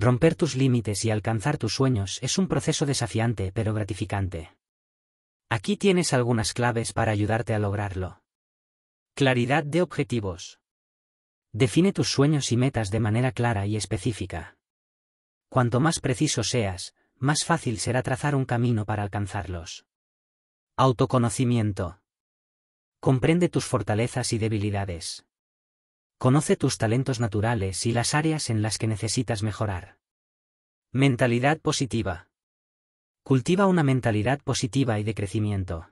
Romper tus límites y alcanzar tus sueños es un proceso desafiante pero gratificante. Aquí tienes algunas claves para ayudarte a lograrlo. Claridad de objetivos. Define tus sueños y metas de manera clara y específica. Cuanto más preciso seas, más fácil será trazar un camino para alcanzarlos. Autoconocimiento. Comprende tus fortalezas y debilidades. Conoce tus talentos naturales y las áreas en las que necesitas mejorar. Mentalidad positiva. Cultiva una mentalidad positiva y de crecimiento.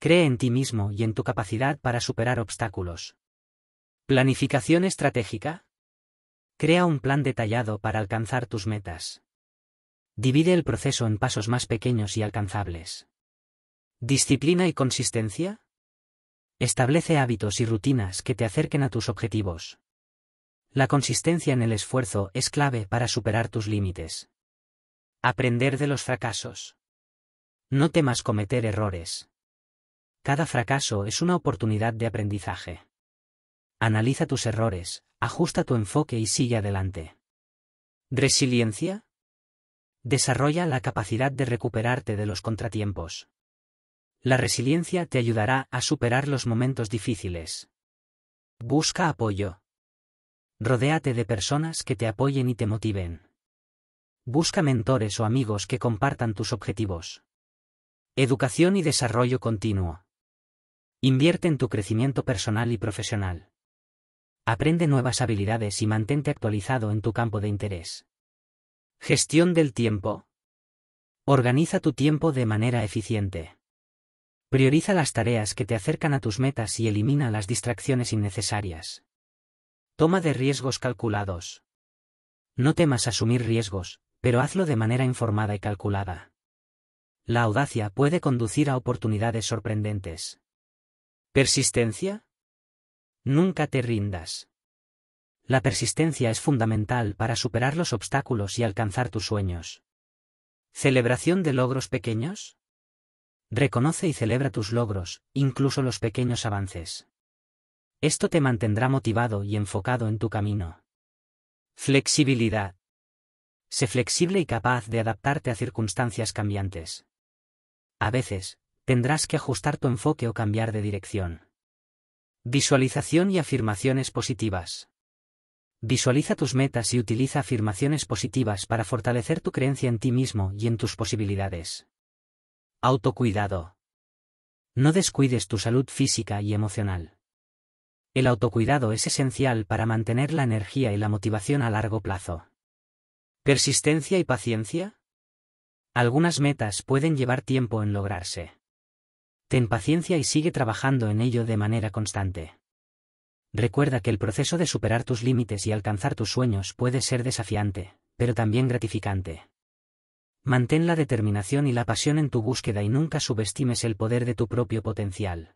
Cree en ti mismo y en tu capacidad para superar obstáculos. Planificación estratégica. Crea un plan detallado para alcanzar tus metas. Divide el proceso en pasos más pequeños y alcanzables. Disciplina y consistencia. Establece hábitos y rutinas que te acerquen a tus objetivos. La consistencia en el esfuerzo es clave para superar tus límites. Aprender de los fracasos. No temas cometer errores. Cada fracaso es una oportunidad de aprendizaje. Analiza tus errores, ajusta tu enfoque y sigue adelante. Resiliencia. Desarrolla la capacidad de recuperarte de los contratiempos. La resiliencia te ayudará a superar los momentos difíciles. Busca apoyo. Rodéate de personas que te apoyen y te motiven. Busca mentores o amigos que compartan tus objetivos. Educación y desarrollo continuo. Invierte en tu crecimiento personal y profesional. Aprende nuevas habilidades y mantente actualizado en tu campo de interés. Gestión del tiempo. Organiza tu tiempo de manera eficiente. Prioriza las tareas que te acercan a tus metas y elimina las distracciones innecesarias. Toma de riesgos calculados. No temas asumir riesgos, pero hazlo de manera informada y calculada. La audacia puede conducir a oportunidades sorprendentes. ¿Persistencia? Nunca te rindas. La persistencia es fundamental para superar los obstáculos y alcanzar tus sueños. ¿Celebración de logros pequeños? Reconoce y celebra tus logros, incluso los pequeños avances. Esto te mantendrá motivado y enfocado en tu camino. Flexibilidad. Sé flexible y capaz de adaptarte a circunstancias cambiantes. A veces, tendrás que ajustar tu enfoque o cambiar de dirección. Visualización y afirmaciones positivas. Visualiza tus metas y utiliza afirmaciones positivas para fortalecer tu creencia en ti mismo y en tus posibilidades. Autocuidado. No descuides tu salud física y emocional. El autocuidado es esencial para mantener la energía y la motivación a largo plazo. Persistencia y paciencia. Algunas metas pueden llevar tiempo en lograrse. Ten paciencia y sigue trabajando en ello de manera constante. Recuerda que el proceso de superar tus límites y alcanzar tus sueños puede ser desafiante, pero también gratificante. Mantén la determinación y la pasión en tu búsqueda y nunca subestimes el poder de tu propio potencial.